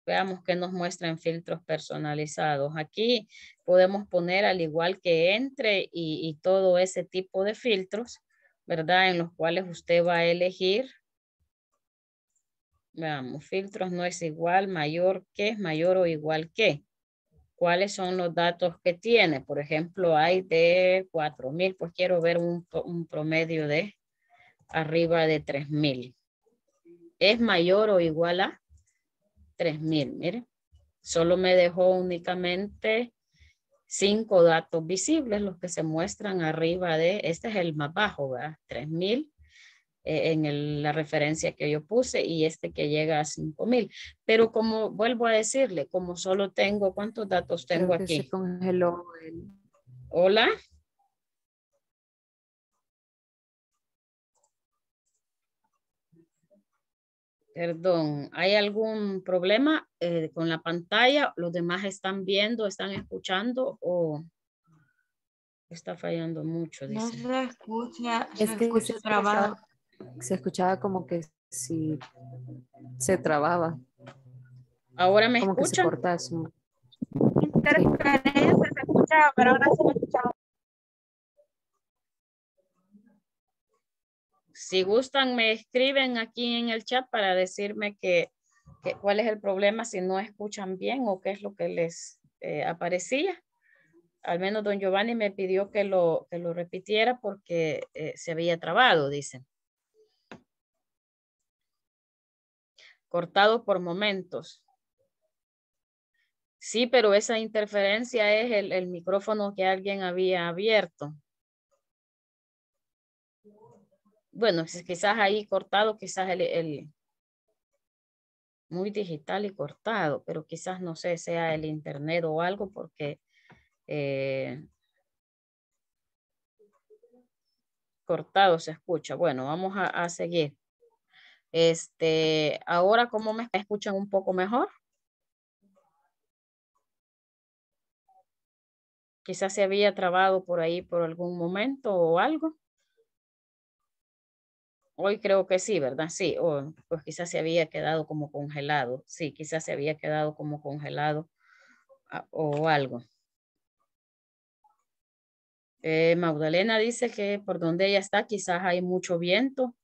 Veamos que nos muestran filtros personalizados. Aquí podemos poner al igual que entre y, y todo ese tipo de filtros, ¿verdad? En los cuales usted va a elegir Veamos, filtros no es igual, mayor que, mayor o igual que cuáles son los datos que tiene. Por ejemplo, hay de 4.000, pues quiero ver un, promedio de arriba de 3.000. ¿Es mayor o igual a 3.000? Miren, solo me dejó únicamente cinco datos visibles, los que se muestran arriba de, este es el más bajo, ¿verdad? 3.000 e-, en la referencia que yo puse y este que llega a 5000. Pero como vuelvo a decirle, como solo tengo, ¿cuántos datos tengo aquí? Se Hola. Perdón, ¿hay algún problema eh, con la pantalla? ¿Los demás están viendo, están escuchando o está fallando mucho? No se escucha, es se se escuchaba como que si se trababa. Ahora me como que se escuchaba, pero ahora Si gustan, me escriben aquí en el chat para decirme que, cuál es el problema si no escuchan bien o qué es lo que les eh, aparecía al menos don Giovanni me pidió que lo, lo repitiera porque eh, se había trabado, dicen. cortado por momentos. Sí, pero esa interferencia es el, micrófono que alguien había abierto. Bueno, quizás ahí cortado, quizás el, muy digital y cortado, pero quizás no sé, sea el internet o algo porque eh, cortado se escucha. Bueno, vamos a, a seguir. Este, ahora, ¿cómo me escuchan un poco mejor? Quizás se había trabado por ahí por algún momento o algo. Hoy creo que sí, ¿verdad? Sí, o, pues quizás se había quedado como congelado. Sí, quizás se había quedado como congelado ah, o algo. Eh, Magdalena dice que por donde ella está quizás hay mucho viento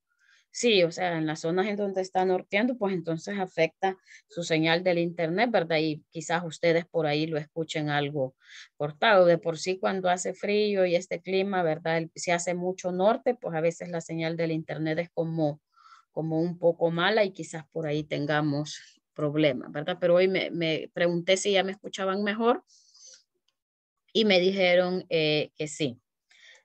Sí, o sea, en las zonas en donde está norteando, pues entonces afecta su señal del internet, ¿verdad? Y quizás ustedes por ahí lo escuchen algo cortado. De por sí cuando hace frío y este clima, ¿verdad? Si hace mucho norte, pues a veces la señal del internet es como, como un poco mala y quizás por ahí tengamos problemas, ¿verdad? Pero hoy me, pregunté si ya me escuchaban mejor y me dijeron eh, que sí.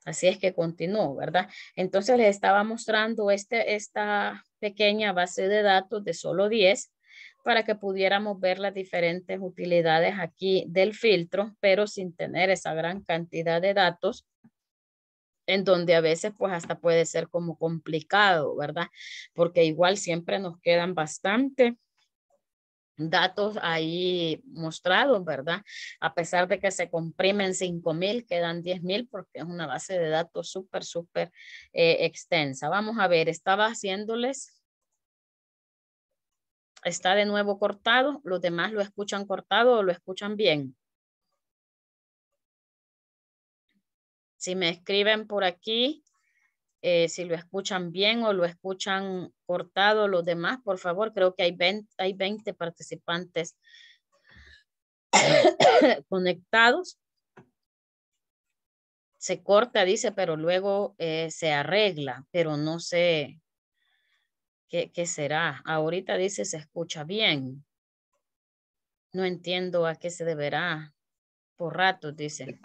Así es que continúo, ¿verdad? Entonces les estaba mostrando este, esta pequeña base de datos de solo 10 para que pudiéramos ver las diferentes utilidades aquí del filtro, pero sin tener esa gran cantidad de datos en donde a veces pues hasta puede ser como complicado, ¿verdad? Porque igual siempre nos quedan bastante datos ahí mostrados, ¿verdad? A pesar de que se comprimen 5.000, quedan 10.000 porque es una base de datos súper, súper eh, extensa. Vamos a ver, estaba haciéndoles, está de nuevo cortado, los demás lo escuchan cortado o lo escuchan bien. Si me escriben por aquí, eh, si lo escuchan bien o lo escuchan cortado los demás, por favor, creo que hay 20, participantes conectados. Se corta, dice, pero luego eh, se arregla, pero no sé qué, qué será. Ahorita dice, se escucha bien. No entiendo a qué se deberá por rato, dice.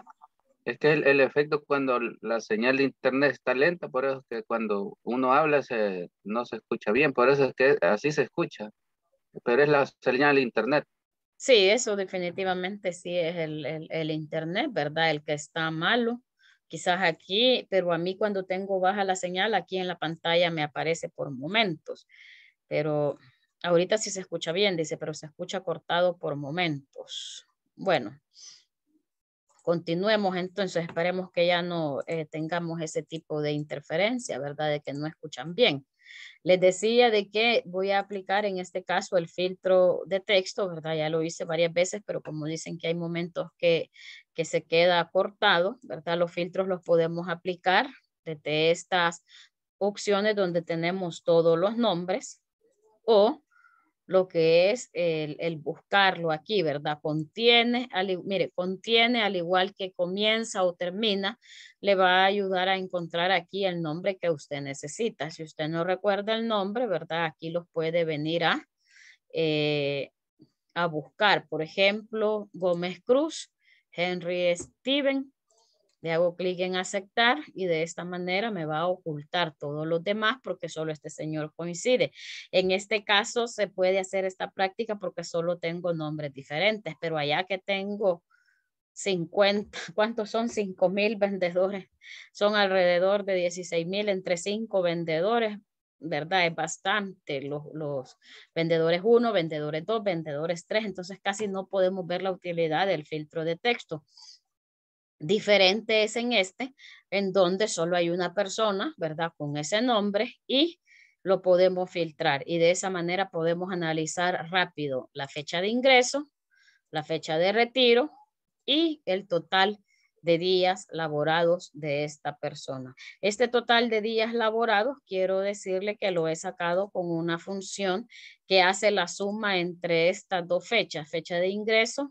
Es que el, efecto cuando la señal de internet está lenta, por eso es que cuando uno habla no se escucha bien, por eso es que así se escucha, pero es la señal de internet. Sí, eso definitivamente sí es el, el internet, ¿verdad? El que está malo, quizás aquí, pero a mí cuando tengo baja la señal, aquí en la pantalla me aparece por momentos, pero ahorita sí se escucha bien, dice, pero se escucha cortado por momentos. Bueno continuemos entonces, esperemos que ya no eh, tengamos ese tipo de interferencia, ¿verdad? De que no escuchan bien. Les decía de que voy a aplicar en este caso el filtro de texto, ¿verdad? Ya lo hice varias veces, pero como dicen que hay momentos que, que se queda cortado, ¿verdad? Los filtros los podemos aplicar desde estas opciones donde tenemos todos los nombres o lo que es el, buscarlo aquí, ¿verdad? Contiene, mire, contiene al igual que comienza o termina, le va a ayudar a encontrar aquí el nombre que usted necesita. Si usted no recuerda el nombre, ¿verdad? Aquí los puede venir a, eh, a buscar. Por ejemplo, Gómez Cruz, Henry Steven, le hago clic en aceptar y de esta manera me va a ocultar todos los demás porque solo este señor coincide. En este caso se puede hacer esta práctica porque solo tengo nombres diferentes, pero allá que tengo 50, ¿cuántos son? 5 mil vendedores. Son alrededor de 16 mil entre 5 vendedores, ¿verdad? Es bastante los, vendedores 1, vendedores 2, vendedores 3. Entonces casi no podemos ver la utilidad del filtro de texto. Diferente es en este, en donde solo hay una persona, ¿verdad? Con ese nombre y lo podemos filtrar y de esa manera podemos analizar rápido la fecha de ingreso, la fecha de retiro y el total de días laborados de esta persona. Este total de días laborados, quiero decirle que lo he sacado con una función que hace la suma entre estas dos fechas, fecha de ingreso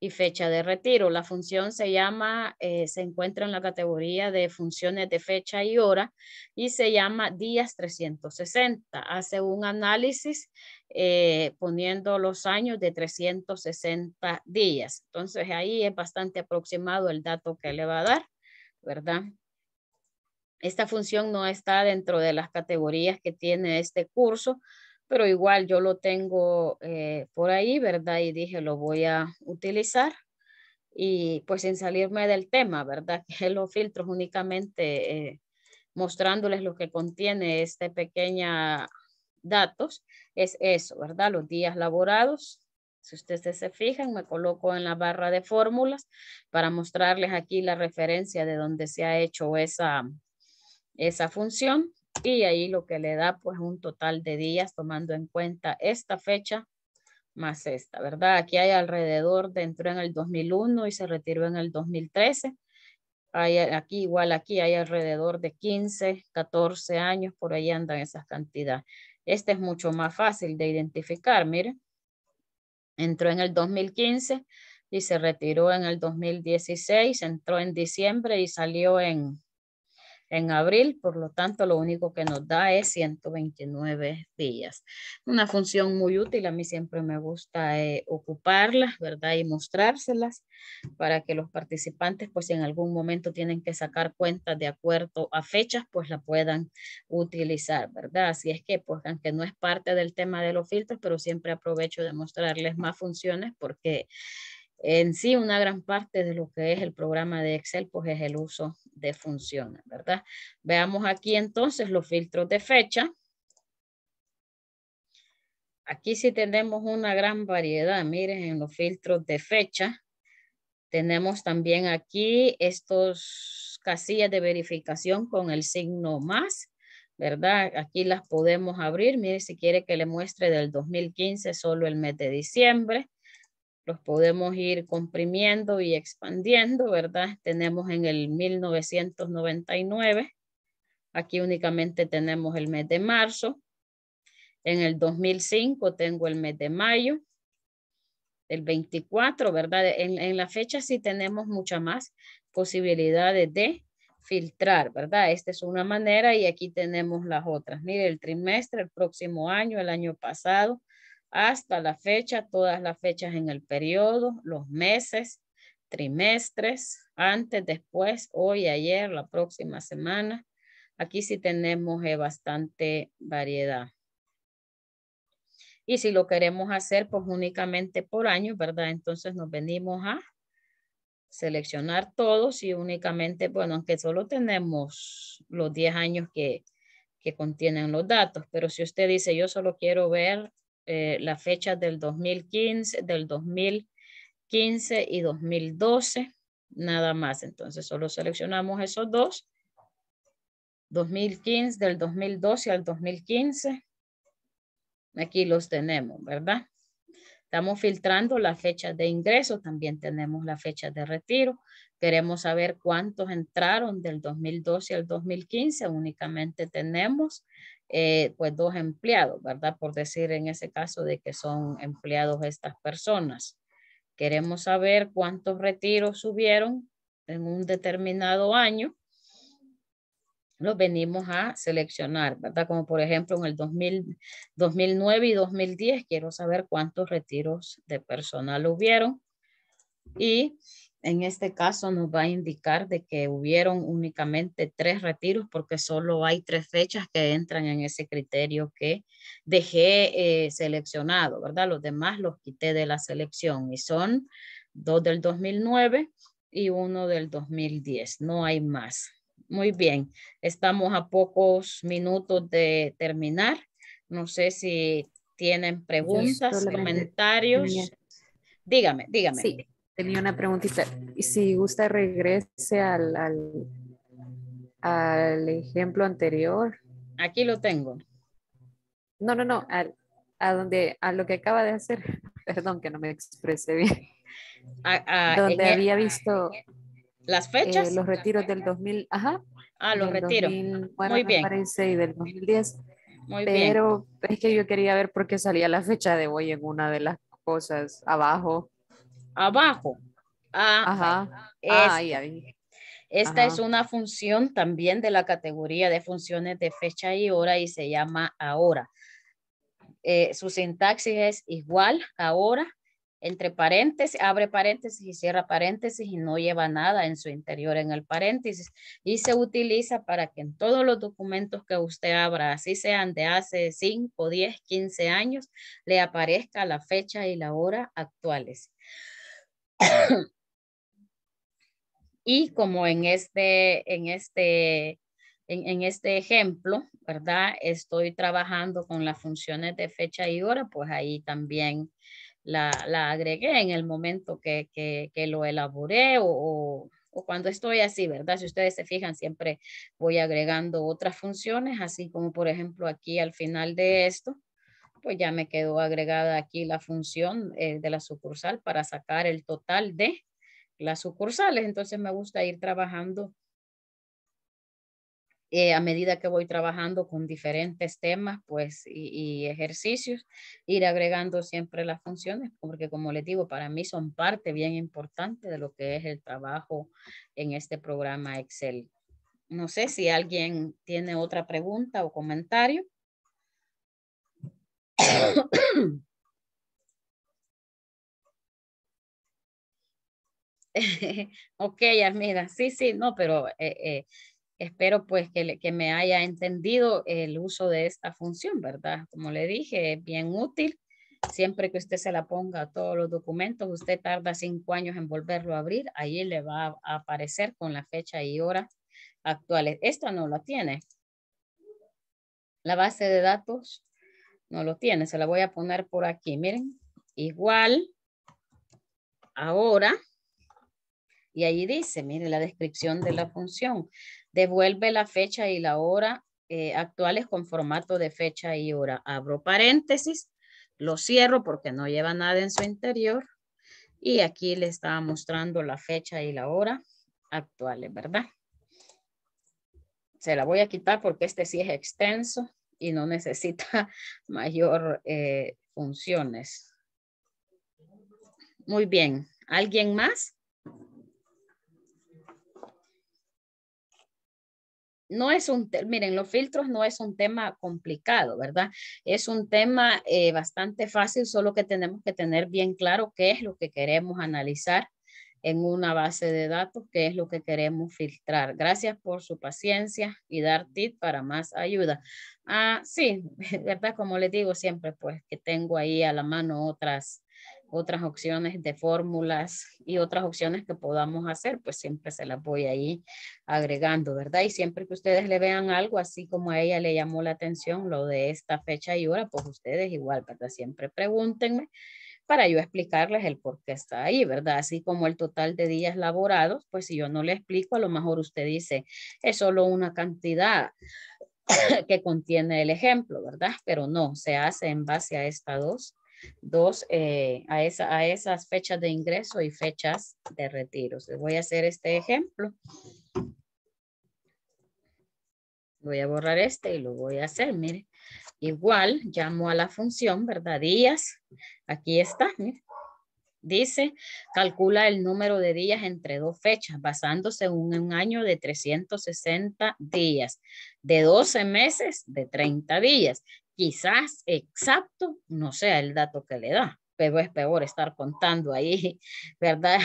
y fecha de retiro. La función se llama, eh, se encuentra en la categoría de funciones de fecha y hora y se llama días 360. Hace un análisis eh, poniendo los años de 360 días. Entonces ahí es bastante aproximado el dato que le va a dar, ¿verdad? Esta función no está dentro de las categorías que tiene este curso, pero igual yo lo tengo eh, por ahí, ¿verdad? Y dije, lo voy a utilizar y pues sin salirme del tema, ¿verdad? Que los filtros únicamente eh, mostrándoles lo que contiene este pequeño datos, es eso, ¿verdad? Los días laborados. Si ustedes se fijan, me coloco en la barra de fórmulas para mostrarles aquí la referencia de donde se ha hecho esa, esa función. Y ahí lo que le da pues un total de días tomando en cuenta esta fecha más esta, ¿verdad? Aquí hay alrededor de entró en el 2001 y se retiró en el 2013. Hay, aquí igual aquí hay alrededor de 15, 14 años, por ahí andan esas cantidades. Este es mucho más fácil de identificar, miren. Entró en el 2015 y se retiró en el 2016, entró en diciembre y salió en en abril, por lo tanto lo único que nos da es 129 días. Una función muy útil, a mí siempre me gusta eh, ocuparlas, ¿verdad? Y mostrárselas para que los participantes, pues si en algún momento tienen que sacar cuentas de acuerdo a fechas, pues la puedan utilizar, ¿verdad? Así es que, pues aunque no es parte del tema de los filtros, pero siempre aprovecho de mostrarles más funciones porque en sí, una gran parte de lo que es el programa de Excel, pues es el uso de funciones, ¿verdad? Veamos aquí entonces los filtros de fecha. Aquí sí tenemos una gran variedad, miren, en los filtros de fecha. Tenemos también aquí estos casillas de verificación con el signo más, ¿verdad? Aquí las podemos abrir. miren, si quiere que le muestre del 2015 solo el mes de diciembre los podemos ir comprimiendo y expandiendo, ¿verdad? Tenemos en el 1999, aquí únicamente tenemos el mes de marzo, en el 2005 tengo el mes de mayo, el 24, ¿verdad? En, la fecha sí tenemos mucha más posibilidades de filtrar, ¿verdad? Esta es una manera y aquí tenemos las otras. Mire, el trimestre, el próximo año, el año pasado, hasta la fecha, todas las fechas en el periodo, los meses, trimestres, antes, después, hoy, ayer, la próxima semana. Aquí sí tenemos eh, bastante variedad. Y si lo queremos hacer, pues únicamente por año, ¿verdad? Entonces nos venimos a seleccionar todos y únicamente, bueno, aunque solo tenemos los 10 años que, que contienen los datos, pero si usted dice, yo solo quiero ver eh, la fecha del 2015, del 2015 y 2012, nada más. Entonces solo seleccionamos esos dos. 2015, del 2012 al 2015. Aquí los tenemos, ¿verdad? Estamos filtrando las fechas de ingreso, también tenemos las fechas de retiro. Queremos saber cuántos entraron del 2012 al 2015. Únicamente tenemos eh, pues dos empleados, ¿verdad? Por decir en ese caso de que son empleados estas personas. Queremos saber cuántos retiros subieron en un determinado año los venimos a seleccionar, ¿verdad? Como por ejemplo en el 2009 y 2010, quiero saber cuántos retiros de personal hubieron. Y en este caso nos va a indicar de que hubieron únicamente tres retiros porque solo hay tres fechas que entran en ese criterio que dejé eh, seleccionado, ¿verdad? Los demás los quité de la selección y son dos del 2009 y uno del 2010, no hay más. Muy bien, estamos a pocos minutos de terminar. No sé si tienen preguntas, comentarios. Dígame, dígame. Sí, tenía una preguntita. Y si gusta regrese al, al, al, ejemplo anterior. Aquí lo tengo. No, no, no, a, donde, a lo que acaba de hacer. Perdón que no me exprese bien. A, a, donde había visto... Las eh, fechas. los retiros del 2000, ajá. Ah, los retiros. bueno, Muy bien. Parece, y del 2010. Muy Pero es que yo quería ver por qué salía la fecha de hoy en una de las cosas abajo. Abajo. Ah, ajá. Ahí, Esta es una función también de la categoría de funciones de fecha y hora y se llama ahora. Eh, su sintaxis es igual, ahora, entre paréntesis, abre paréntesis y cierra paréntesis y no lleva nada en su interior en el paréntesis y se utiliza para que en todos los documentos que usted abra, así sean de hace 5, 10, 15 años, le aparezca la fecha y la hora actuales. y como en este, en este, en, este ejemplo, ¿verdad? Estoy trabajando con las funciones de fecha y hora, pues ahí también la, agregué en el momento que, lo elaboré o, cuando estoy así, ¿verdad? Si ustedes se fijan, siempre voy agregando otras funciones, así como por ejemplo aquí al final de esto, pues ya me quedó agregada aquí la función eh, de la sucursal para sacar el total de las sucursales. Entonces me gusta ir trabajando eh, a medida que voy trabajando con diferentes temas pues, y, ejercicios, ir agregando siempre las funciones, porque como les digo, para mí son parte bien importante de lo que es el trabajo en este programa Excel. No sé si alguien tiene otra pregunta o comentario. ok, Armida, sí, sí, no, pero eh, eh, espero pues que, que, me haya entendido el uso de esta función, ¿verdad? Como le dije, es bien útil. Siempre que usted se la ponga a todos los documentos, usted tarda cinco años en volverlo a abrir, ahí le va a aparecer con la fecha y hora actuales. Esto no lo tiene. La base de datos no lo tiene. Se la voy a poner por aquí. Miren, igual ahora. Y ahí dice, mire la descripción de la función. Devuelve la fecha y la hora eh, actuales con formato de fecha y hora. Abro paréntesis, lo cierro porque no lleva nada en su interior. Y aquí le estaba mostrando la fecha y la hora actuales, ¿verdad? Se la voy a quitar porque este sí es extenso y no necesita mayor eh, funciones. Muy bien. ¿Alguien más? no es un, miren, los filtros no es un tema complicado, ¿verdad? Es un tema eh, bastante fácil, solo que tenemos que tener bien claro qué es lo que queremos analizar en una base de datos, qué es lo que queremos filtrar. Gracias por su paciencia y dar tip para más ayuda. Ah, sí, ¿verdad? Como les digo siempre, pues que tengo ahí a la mano otras otras opciones de fórmulas y otras opciones que podamos hacer, pues siempre se las voy ahí agregando, ¿verdad? Y siempre que ustedes le vean algo, así como a ella le llamó la atención lo de esta fecha y hora, pues ustedes igual, ¿verdad? Siempre pregúntenme para yo explicarles el por qué está ahí, ¿verdad? Así como el total de días laborados, pues si yo no le explico, a lo mejor usted dice, es solo una cantidad que contiene el ejemplo, ¿verdad? Pero no, se hace en base a estas dos dos eh, a, esas fechas de ingreso y fechas de retiro. Les voy a hacer este ejemplo. Voy a borrar este y lo voy a hacer, mire. Igual, llamo a la función, ¿verdad? Días. Aquí está, mire. Dice, calcula el número de días entre dos fechas, basándose en un año de 360 días, de 12 meses, de 30 días. Quizás exacto no sea el dato que le da, pero es peor estar contando ahí, ¿verdad?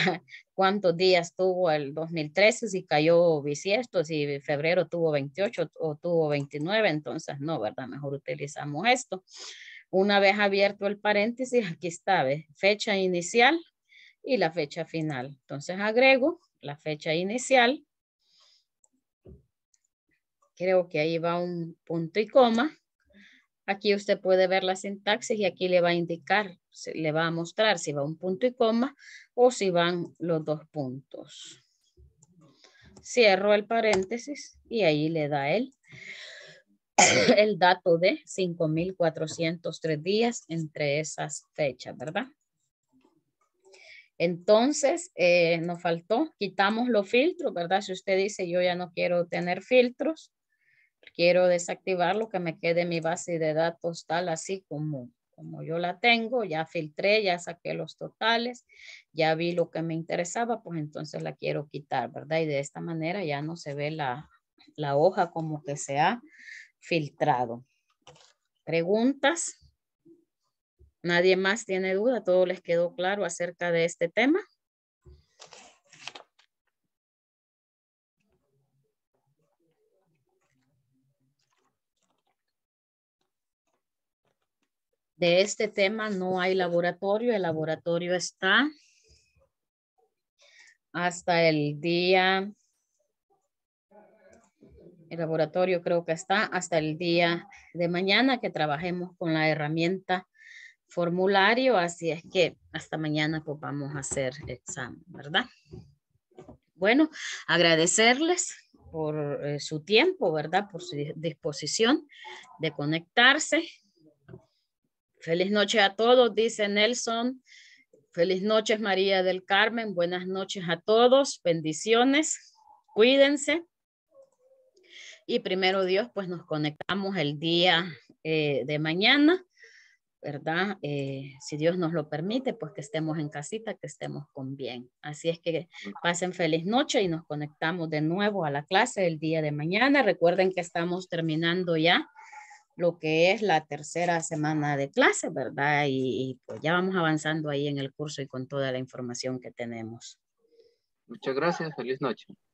Cuántos días tuvo el 2013, si cayó bisiesto, si febrero tuvo 28 o tuvo 29, entonces no, ¿verdad? Mejor utilizamos esto. Una vez abierto el paréntesis, aquí está, ¿ves? fecha inicial y la fecha final. Entonces agrego la fecha inicial. Creo que ahí va un punto y coma. Aquí usted puede ver la sintaxis y aquí le va a indicar, le va a mostrar si va un punto y coma o si van los dos puntos. Cierro el paréntesis y ahí le da el, el dato de 5,403 días entre esas fechas, ¿verdad? Entonces, eh, nos faltó, quitamos los filtros, ¿verdad? Si usted dice, yo ya no quiero tener filtros, quiero desactivar lo que me quede mi base de datos tal así como, como yo la tengo, ya filtré, ya saqué los totales, ya vi lo que me interesaba, pues entonces la quiero quitar, ¿verdad? Y de esta manera ya no se ve la, la hoja como que se ha filtrado. ¿Preguntas? ¿Nadie más tiene duda? ¿Todo les quedó claro acerca de este tema? De este tema no hay laboratorio. El laboratorio está hasta el día... El laboratorio creo que está hasta el día de mañana que trabajemos con la herramienta formulario. Así es que hasta mañana pues vamos a hacer examen, ¿verdad? Bueno, agradecerles por eh, su tiempo, ¿verdad? Por su disposición de conectarse. Feliz noche a todos, dice Nelson. Feliz noches, María del Carmen. Buenas noches a todos. Bendiciones. Cuídense. Y primero Dios, pues nos conectamos el día eh, de mañana, ¿verdad? Eh, si Dios nos lo permite, pues que estemos en casita, que estemos con bien. Así es que pasen feliz noche y nos conectamos de nuevo a la clase el día de mañana. Recuerden que estamos terminando ya lo que es la tercera semana de clase, ¿verdad? Y, pues ya vamos avanzando ahí en el curso y con toda la información que tenemos. Muchas gracias, feliz noche.